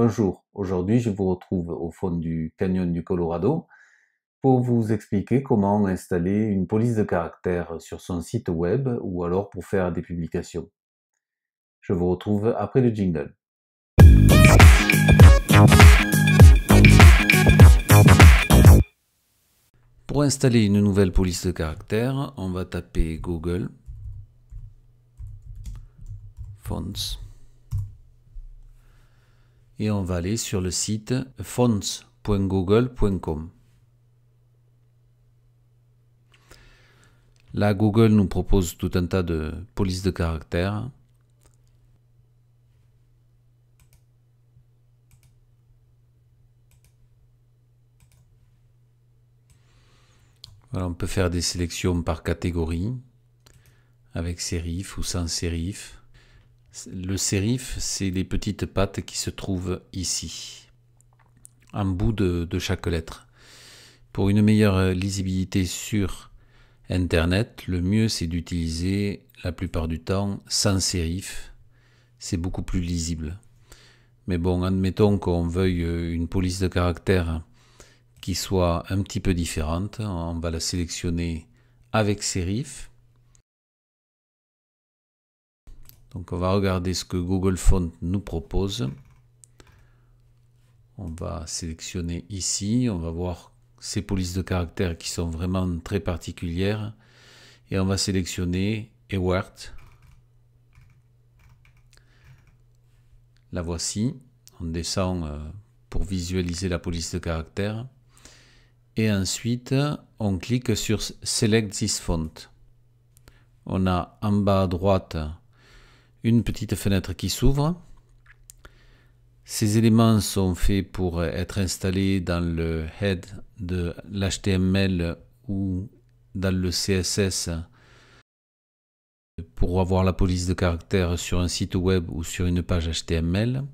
Bonjour, aujourd'hui je vous retrouve au fond du canyon du Colorado pour vous expliquer comment installer une police de caractère sur son site web ou alors pour faire des publications. Je vous retrouve après le jingle. Pour installer une nouvelle police de caractère, on va taper Google Fonts et on va aller sur le site fonts.google.com. Là, Google nous propose tout un tas de polices de caractères. on peut faire des sélections par catégorie, avec sérif ou sans sérif. Le sérif, c'est les petites pattes qui se trouvent ici, en bout de, chaque lettre. Pour une meilleure lisibilité sur Internet, le mieux c'est d'utiliser la plupart du temps sans sérif. C'est beaucoup plus lisible. Mais bon, admettons qu'on veuille une police de caractère qui soit un petit peu différente. On va la sélectionner avec sérif. Donc on va regarder ce que Google Font nous propose. On va sélectionner ici, on va voir ces polices de caractères qui sont vraiment très particulières. Et on va sélectionner Ewert. La voici. On descend euh, pour visualiser la police de caractère. Et ensuite, on clique sur Select this font. On a en bas à droite une petite fenêtre qui s'ouvre. Ces éléments sont faits pour être installés dans le head de l'HTML ou dans le CSS pour avoir la police de caractère sur un site web ou sur une page HTML.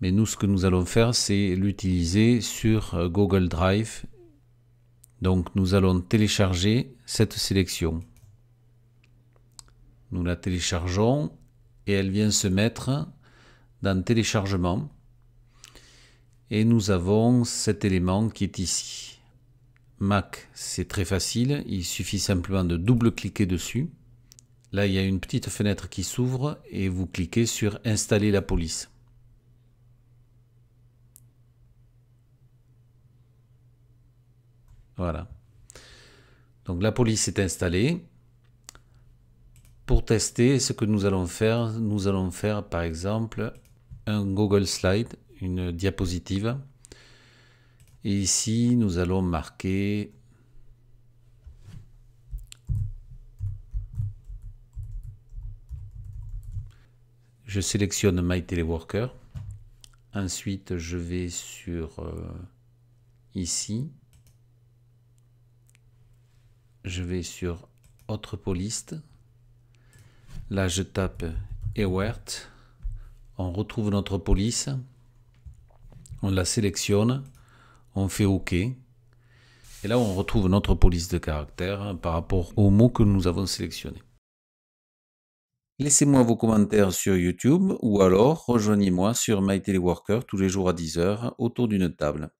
Mais nous, ce que nous allons faire, c'est l'utiliser sur Google Drive. Donc, nous allons télécharger cette sélection. Nous la téléchargeons et elle vient se mettre dans téléchargement. Et nous avons cet élément qui est ici. Mac, c'est très facile, il suffit simplement de double-cliquer dessus. Là, il y a une petite fenêtre qui s'ouvre et vous cliquez sur Installer la police. Voilà. Donc la police est installée. Pour tester ce que nous allons faire, nous allons faire par exemple un Google Slide, une diapositive. Et ici, nous allons marquer je sélectionne My Teleworker. Ensuite, je vais sur euh, ici. Je vais sur autre poliste. Là, je tape Ewert. On retrouve notre police. On la sélectionne. On fait OK. Et là, on retrouve notre police de caractère par rapport aux mots que nous avons sélectionnés. Laissez-moi vos commentaires sur YouTube ou alors rejoignez-moi sur My Teleworker tous les jours à 10h autour d'une table.